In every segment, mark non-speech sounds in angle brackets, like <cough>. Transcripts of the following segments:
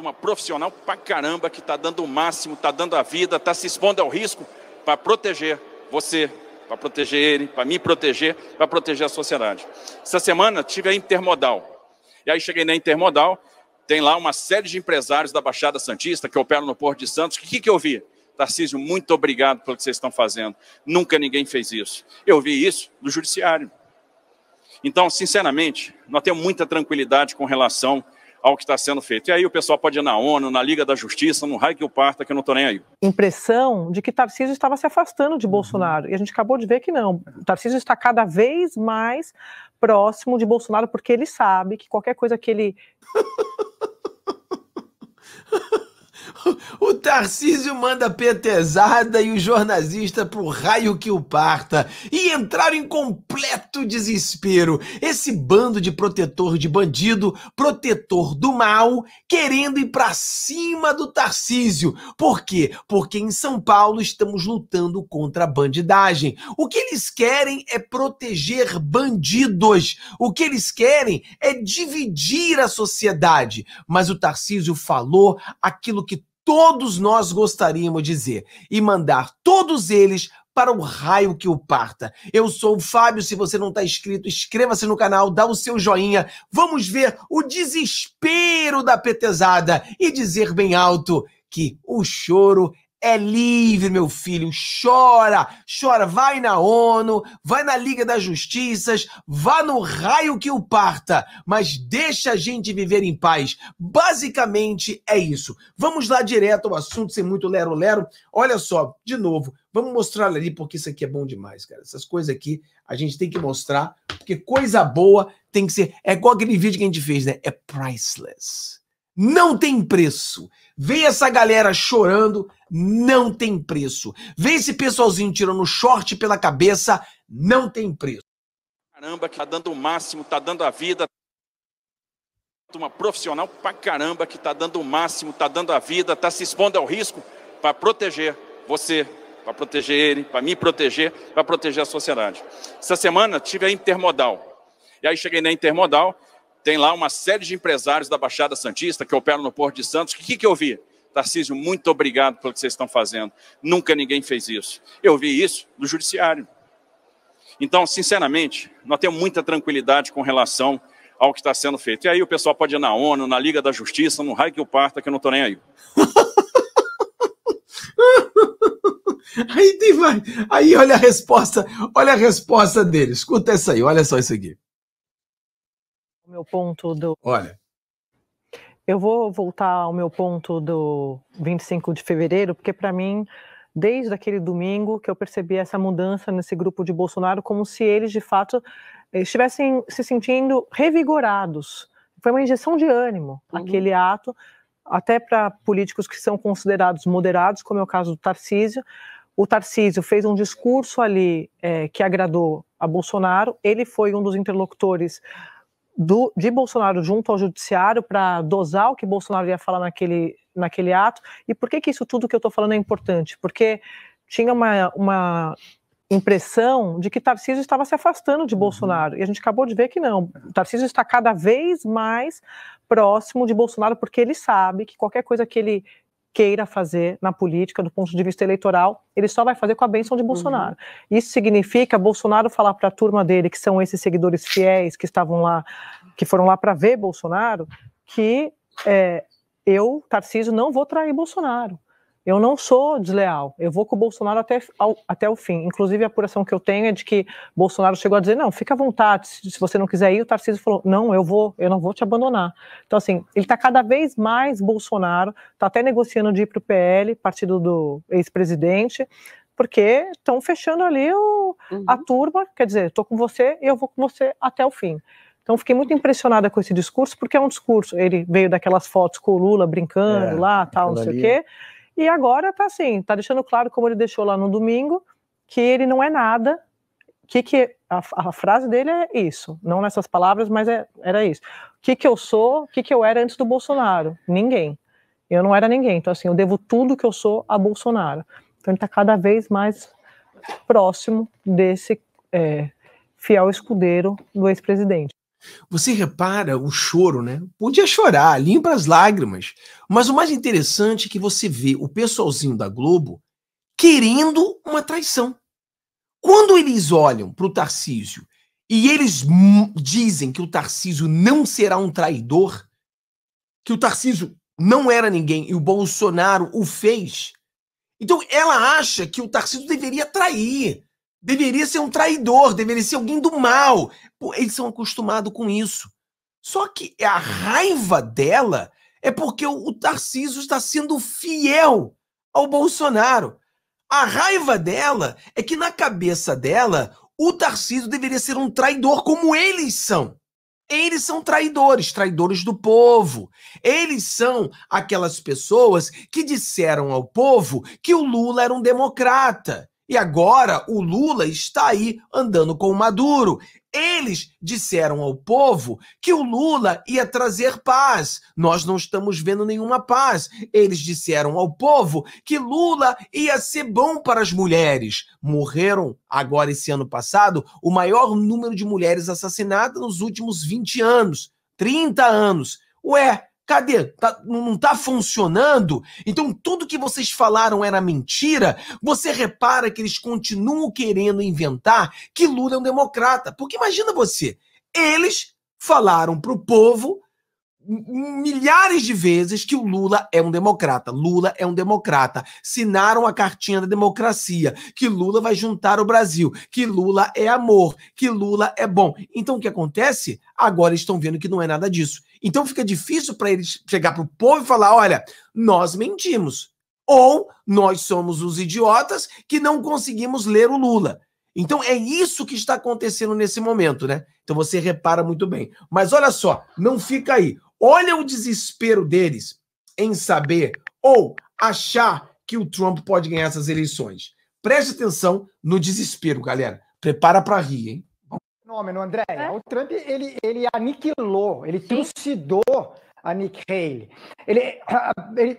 uma profissional pra caramba que está dando o máximo, está dando a vida, está se expondo ao risco para proteger você, para proteger ele, para me proteger, para proteger a sociedade. Essa semana tive a Intermodal. E aí cheguei na Intermodal, tem lá uma série de empresários da Baixada Santista que operam no Porto de Santos. O que, que eu vi? Tarcísio, muito obrigado pelo que vocês estão fazendo. Nunca ninguém fez isso. Eu vi isso no Judiciário. Então, sinceramente, nós temos muita tranquilidade com relação ao que está sendo feito. E aí o pessoal pode ir na ONU, na Liga da Justiça, no raio que eu parta, que eu não estou nem aí. Impressão de que Tarcísio estava se afastando de uhum. Bolsonaro. E a gente acabou de ver que não. Tarcísio está cada vez mais próximo de Bolsonaro, porque ele sabe que qualquer coisa que ele o Tarcísio manda petezada e o jornalista pro raio que o parta. E entraram em completo desespero. Esse bando de protetor de bandido, protetor do mal, querendo ir pra cima do Tarcísio. Por quê? Porque em São Paulo estamos lutando contra a bandidagem. O que eles querem é proteger bandidos. O que eles querem é dividir a sociedade. Mas o Tarcísio falou aquilo que todos nós gostaríamos de dizer e mandar todos eles para o raio que o parta. Eu sou o Fábio, se você não está inscrito, inscreva-se no canal, dá o seu joinha. Vamos ver o desespero da petezada e dizer bem alto que o choro é livre, meu filho. Chora, chora. Vai na ONU, vai na Liga das Justiças, vá no raio que o parta, mas deixa a gente viver em paz. Basicamente é isso. Vamos lá direto ao assunto, sem muito lero-lero. Olha só, de novo, vamos mostrar ali, porque isso aqui é bom demais, cara. Essas coisas aqui a gente tem que mostrar, porque coisa boa tem que ser. É igual aquele vídeo que a gente fez, né? É priceless. Não tem preço. Vê essa galera chorando não tem preço. Vê esse pessoalzinho tirando short pela cabeça não tem preço. Caramba, que tá dando o máximo, tá dando a vida. Uma profissional pra caramba que tá dando o máximo, tá dando a vida, tá se expondo ao risco para proteger você, para proteger ele, para me proteger, para proteger a sociedade. Essa semana tive a intermodal. E aí cheguei na intermodal, tem lá uma série de empresários da Baixada Santista que operam no Porto de Santos. O que, que eu vi? Tarcísio, muito obrigado pelo que vocês estão fazendo. Nunca ninguém fez isso. Eu vi isso do Judiciário. Então, sinceramente, nós temos muita tranquilidade com relação ao que está sendo feito. E aí o pessoal pode ir na ONU, na Liga da Justiça, no raio que eu parta, que eu não estou nem aí. <laughs> aí, tem, aí olha a resposta, olha a resposta dele. Escuta essa aí, olha só isso aqui meu ponto do. Olha. Eu vou voltar ao meu ponto do 25 de fevereiro, porque para mim, desde aquele domingo que eu percebi essa mudança nesse grupo de Bolsonaro, como se eles de fato estivessem se sentindo revigorados. Foi uma injeção de ânimo uhum. aquele ato, até para políticos que são considerados moderados, como é o caso do Tarcísio. O Tarcísio fez um discurso ali é, que agradou a Bolsonaro. Ele foi um dos interlocutores do, de Bolsonaro junto ao judiciário para dosar o que Bolsonaro ia falar naquele, naquele ato. E por que, que isso tudo que eu estou falando é importante? Porque tinha uma, uma impressão de que Tarcísio estava se afastando de uhum. Bolsonaro. E a gente acabou de ver que não. Tarcísio está cada vez mais próximo de Bolsonaro, porque ele sabe que qualquer coisa que ele queira fazer na política do ponto de vista eleitoral, ele só vai fazer com a benção de Bolsonaro. Uhum. Isso significa Bolsonaro falar para a turma dele, que são esses seguidores fiéis que estavam lá, que foram lá para ver Bolsonaro, que é, eu, Tarcísio, não vou trair Bolsonaro. Eu não sou desleal, eu vou com o Bolsonaro até, ao, até o fim. Inclusive, a apuração que eu tenho é de que Bolsonaro chegou a dizer: não, fica à vontade, se você não quiser ir, o Tarcísio falou: não, eu vou, eu não vou te abandonar. Então, assim, ele está cada vez mais Bolsonaro, está até negociando de ir para o PL, partido do ex-presidente, porque estão fechando ali o, uhum. a turma, quer dizer, estou com você e eu vou com você até o fim. Então fiquei muito impressionada com esse discurso, porque é um discurso, ele veio daquelas fotos com o Lula brincando é, lá, tal, não sei ali. o quê. E agora está assim, tá deixando claro, como ele deixou lá no domingo, que ele não é nada. Que que a, a frase dele é isso, não nessas palavras, mas é, era isso. O que, que eu sou, o que, que eu era antes do Bolsonaro? Ninguém. Eu não era ninguém. Então, assim, eu devo tudo que eu sou a Bolsonaro. Então, ele está cada vez mais próximo desse é, fiel escudeiro do ex-presidente. Você repara o choro, né? Podia chorar, limpa as lágrimas. Mas o mais interessante é que você vê o pessoalzinho da Globo querendo uma traição. Quando eles olham para o Tarcísio e eles dizem que o Tarcísio não será um traidor, que o Tarcísio não era ninguém e o Bolsonaro o fez, então ela acha que o Tarcísio deveria trair, Deveria ser um traidor, deveria ser alguém do mal. Pô, eles são acostumados com isso. Só que a raiva dela é porque o, o Tarcísio está sendo fiel ao Bolsonaro. A raiva dela é que na cabeça dela o Tarcísio deveria ser um traidor como eles são. Eles são traidores, traidores do povo. Eles são aquelas pessoas que disseram ao povo que o Lula era um democrata, e agora o Lula está aí andando com o Maduro. Eles disseram ao povo que o Lula ia trazer paz. Nós não estamos vendo nenhuma paz. Eles disseram ao povo que Lula ia ser bom para as mulheres. Morreram, agora esse ano passado, o maior número de mulheres assassinadas nos últimos 20 anos 30 anos. Ué, Cadê? Tá, não está funcionando? Então tudo que vocês falaram era mentira? Você repara que eles continuam querendo inventar que Lula é um democrata. Porque imagina você, eles falaram para o povo milhares de vezes que o Lula é um democrata. Lula é um democrata. Sinaram a cartinha da democracia, que Lula vai juntar o Brasil, que Lula é amor, que Lula é bom. Então o que acontece? Agora estão vendo que não é nada disso. Então fica difícil para eles chegar para o povo e falar: olha, nós mentimos. Ou nós somos os idiotas que não conseguimos ler o Lula. Então é isso que está acontecendo nesse momento, né? Então você repara muito bem. Mas olha só, não fica aí. Olha o desespero deles em saber ou achar que o Trump pode ganhar essas eleições. Preste atenção no desespero, galera. Prepara para rir, hein? fenômeno, André. É? O Trump ele, ele aniquilou, ele Sim. trucidou a Nick Haley. Ele, ah, ele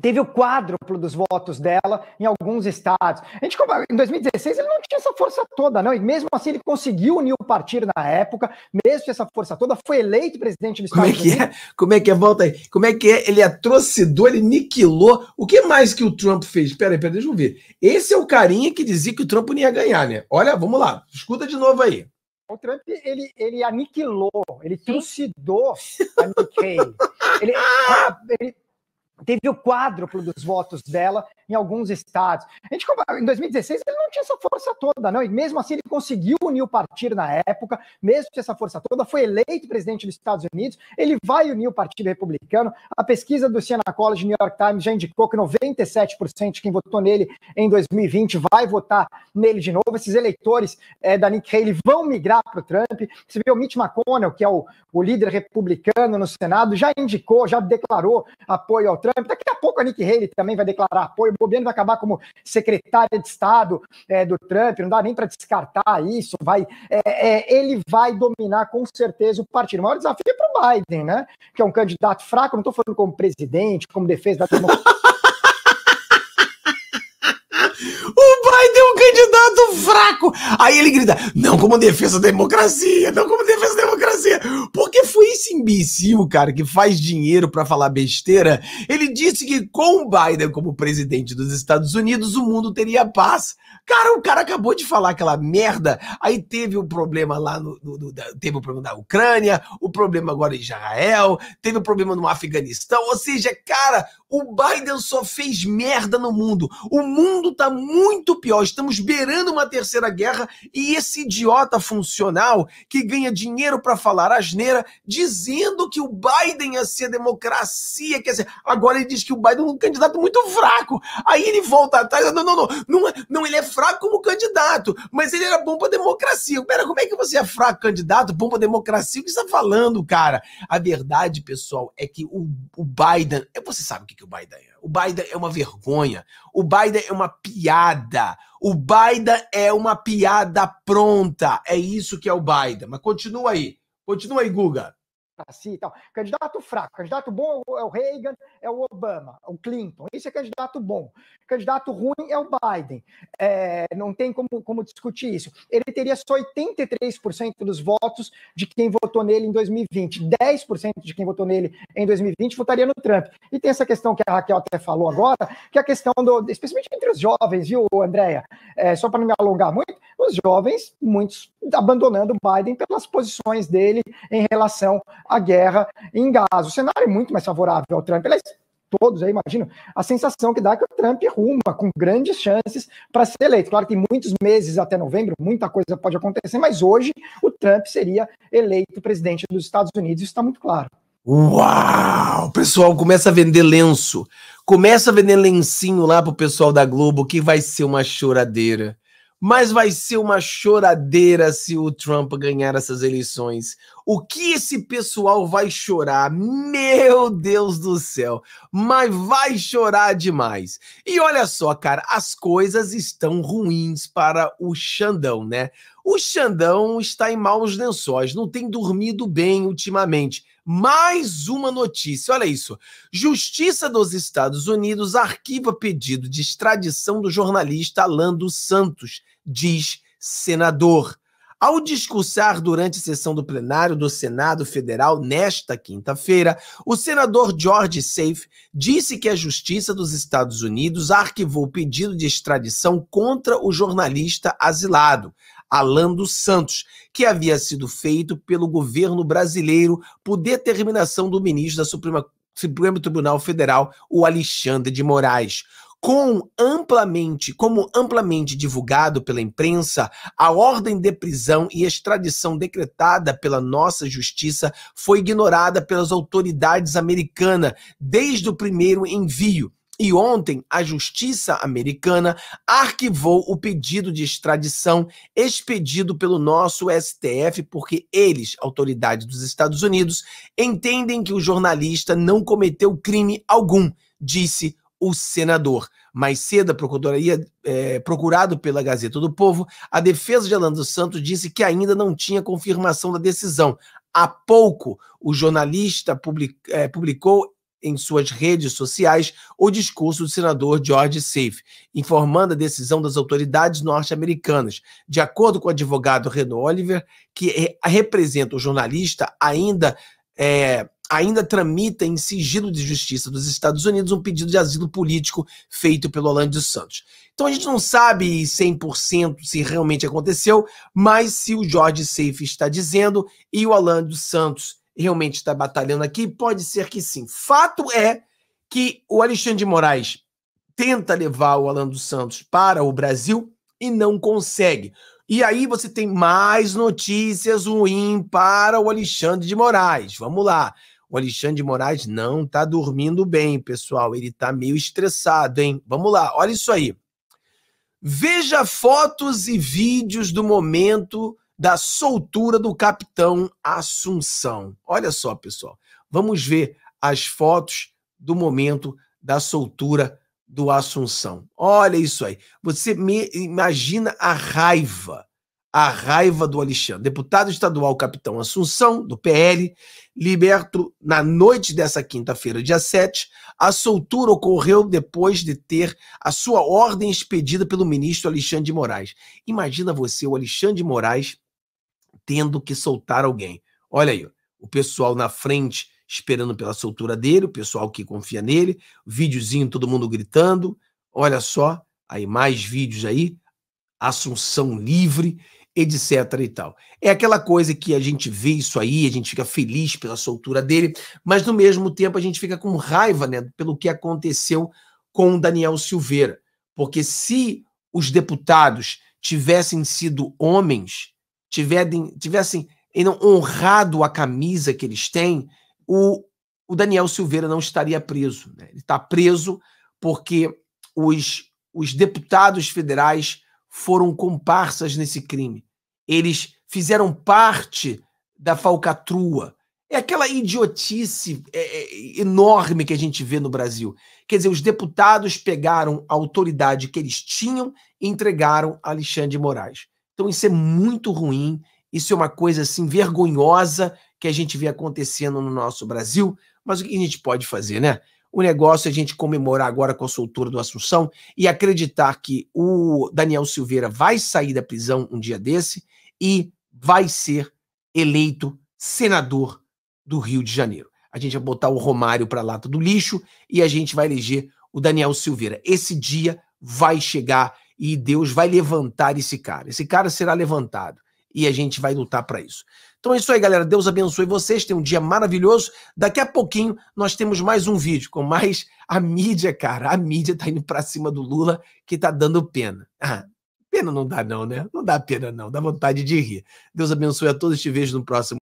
teve o quádruplo dos votos dela em alguns estados. A gente, em 2016 ele não tinha essa força toda, não. E mesmo assim ele conseguiu unir o partido na época, mesmo com essa força toda, foi eleito presidente do Estado. Como é que é? Como é que é? Volta aí. Como é que é? Ele atrocidou, ele aniquilou. O que mais que o Trump fez? Peraí, peraí, deixa eu ver. Esse é o carinha que dizia que o Trump não ia ganhar, né? Olha, vamos lá. Escuta de novo aí. O Trump, ele, ele aniquilou, ele trucidou a Nikkei. Ele, <laughs> ele teve o quádruplo dos votos dela em alguns estados. A gente, em 2016 ele não tinha essa força toda, não, e mesmo assim ele conseguiu unir o partido na época, mesmo com essa força toda, foi eleito presidente dos Estados Unidos, ele vai unir o Partido Republicano. A pesquisa do Siena College New York Times já indicou que 97% de quem votou nele em 2020 vai votar nele de novo. Esses eleitores é, da Nick Haley vão migrar para o Trump. Você vê o Mitch McConnell, que é o, o líder republicano no Senado, já indicou, já declarou apoio ao Trump. Trump. Daqui a pouco a Nikki Haley também vai declarar apoio. O Bobiano vai acabar como secretária de Estado é, do Trump. Não dá nem para descartar isso. Vai, é, é, ele vai dominar com certeza o partido. O maior desafio é para o Biden, né? Que é um candidato fraco. Não estou falando como presidente, como defesa da democracia. <laughs> o Biden um candidato fraco. Aí ele grita, não como defesa da democracia, não como defesa da democracia. Porque foi esse imbecil, cara, que faz dinheiro para falar besteira. Ele disse que com o Biden como presidente dos Estados Unidos, o mundo teria paz. Cara, o cara acabou de falar aquela merda, aí teve o um problema lá no, no, no, teve o problema da Ucrânia, o problema agora em Israel, teve o problema no Afeganistão, ou seja, cara, o Biden só fez merda no mundo. O mundo tá muito pior, estamos beirando uma terceira guerra e esse idiota funcional que ganha dinheiro para falar asneira, dizendo que o Biden ia ser democracia, quer dizer, agora ele diz que o Biden é um candidato muito fraco. Aí ele volta atrás, não, não, não, não, não ele é fraco como candidato, mas ele era bom para democracia. Pera, como é que você é fraco candidato, bom para democracia? O que você está falando, cara? A verdade, pessoal, é que o, o Biden, você sabe o que, que o Biden é. O Biden é uma vergonha. O Biden é uma piada. O Baida é uma piada pronta. É isso que é o Baida. Mas continua aí. Continua aí, Guga democracia e tal. Candidato fraco, candidato bom é o é Reagan, é o Obama, é o Clinton. Isso é candidato bom. Candidato ruim é o Biden. É, não tem como, como discutir isso. Ele teria só 83% dos votos de quem votou nele em 2020. 10% de quem votou nele em 2020 votaria no Trump. E tem essa questão que a Raquel até falou agora, que é a questão do, especialmente entre os jovens, viu, Andréia? É, só para não me alongar muito, os jovens, muitos abandonando Biden pelas posições dele em relação à guerra em Gaza. O cenário é muito mais favorável ao Trump. Aliás, todos aí, imagino, a sensação que dá é que o Trump ruma com grandes chances para ser eleito. Claro que tem muitos meses até novembro, muita coisa pode acontecer, mas hoje o Trump seria eleito presidente dos Estados Unidos, isso está muito claro. Uau! O pessoal começa a vender lenço. Começa a vender lencinho lá pro pessoal da Globo, que vai ser uma choradeira mas vai ser uma choradeira se o Trump ganhar essas eleições. O que esse pessoal vai chorar? Meu Deus do céu! Mas vai chorar demais. E olha só, cara, as coisas estão ruins para o Xandão, né? O Xandão está em maus lençóis, não tem dormido bem ultimamente. Mais uma notícia, olha isso. Justiça dos Estados Unidos arquiva pedido de extradição do jornalista Alando Santos, diz senador. Ao discursar durante a sessão do plenário do Senado Federal nesta quinta-feira, o senador George Safe disse que a Justiça dos Estados Unidos arquivou o pedido de extradição contra o jornalista asilado. Alan dos Santos, que havia sido feito pelo governo brasileiro por determinação do ministro da Suprema, Supremo Tribunal Federal, o Alexandre de Moraes. Com amplamente, como amplamente divulgado pela imprensa, a ordem de prisão e extradição decretada pela nossa justiça foi ignorada pelas autoridades americanas desde o primeiro envio e ontem, a justiça americana arquivou o pedido de extradição expedido pelo nosso STF, porque eles, autoridade dos Estados Unidos, entendem que o jornalista não cometeu crime algum, disse o senador. Mais cedo, a procuradoria, é, procurado pela Gazeta do Povo, a defesa de Alan dos Santos disse que ainda não tinha confirmação da decisão. Há pouco, o jornalista public, é, publicou em suas redes sociais o discurso do senador George Seif, informando a decisão das autoridades norte-americanas. De acordo com o advogado Renan Oliver, que representa o jornalista, ainda é, ainda tramita em sigilo de justiça dos Estados Unidos um pedido de asilo político feito pelo Alan dos Santos. Então a gente não sabe 100% se realmente aconteceu, mas se o George Seife está dizendo e o Alan dos Santos realmente está batalhando aqui? Pode ser que sim. Fato é que o Alexandre de Moraes tenta levar o Alan dos Santos para o Brasil e não consegue. E aí você tem mais notícias ruins para o Alexandre de Moraes. Vamos lá. O Alexandre de Moraes não está dormindo bem, pessoal. Ele está meio estressado, hein? Vamos lá, olha isso aí. Veja fotos e vídeos do momento da soltura do capitão Assunção. Olha só, pessoal. Vamos ver as fotos do momento da soltura do Assunção. Olha isso aí. Você imagina a raiva, a raiva do Alexandre. Deputado estadual capitão Assunção, do PL, liberto na noite dessa quinta-feira, dia 7. A soltura ocorreu depois de ter a sua ordem expedida pelo ministro Alexandre de Moraes. Imagina você, o Alexandre de Moraes, tendo que soltar alguém. Olha aí, o pessoal na frente esperando pela soltura dele, o pessoal que confia nele, videozinho todo mundo gritando. Olha só, aí mais vídeos aí, Assunção livre, etc e tal. É aquela coisa que a gente vê isso aí, a gente fica feliz pela soltura dele, mas no mesmo tempo a gente fica com raiva, né, pelo que aconteceu com o Daniel Silveira, porque se os deputados tivessem sido homens, tiverem, tivessem honrado a camisa que eles têm, o, o Daniel Silveira não estaria preso. Né? Ele está preso porque os, os deputados federais foram comparsas nesse crime. Eles fizeram parte da falcatrua. É aquela idiotice é, é, enorme que a gente vê no Brasil. Quer dizer, os deputados pegaram a autoridade que eles tinham e entregaram a Alexandre de Moraes. Então isso é muito ruim, isso é uma coisa assim vergonhosa que a gente vê acontecendo no nosso Brasil, mas o que a gente pode fazer, né? O negócio é a gente comemorar agora com a soltura do Assunção e acreditar que o Daniel Silveira vai sair da prisão um dia desse e vai ser eleito senador do Rio de Janeiro. A gente vai botar o Romário para a lata do lixo e a gente vai eleger o Daniel Silveira. Esse dia vai chegar e Deus vai levantar esse cara. Esse cara será levantado e a gente vai lutar para isso. Então é isso aí, galera. Deus abençoe vocês. Tenham um dia maravilhoso. Daqui a pouquinho nós temos mais um vídeo com mais a mídia, cara. A mídia tá indo para cima do Lula que tá dando pena. Ah, pena não dá não, né? Não dá pena não. Dá vontade de rir. Deus abençoe a todos. Te vejo no próximo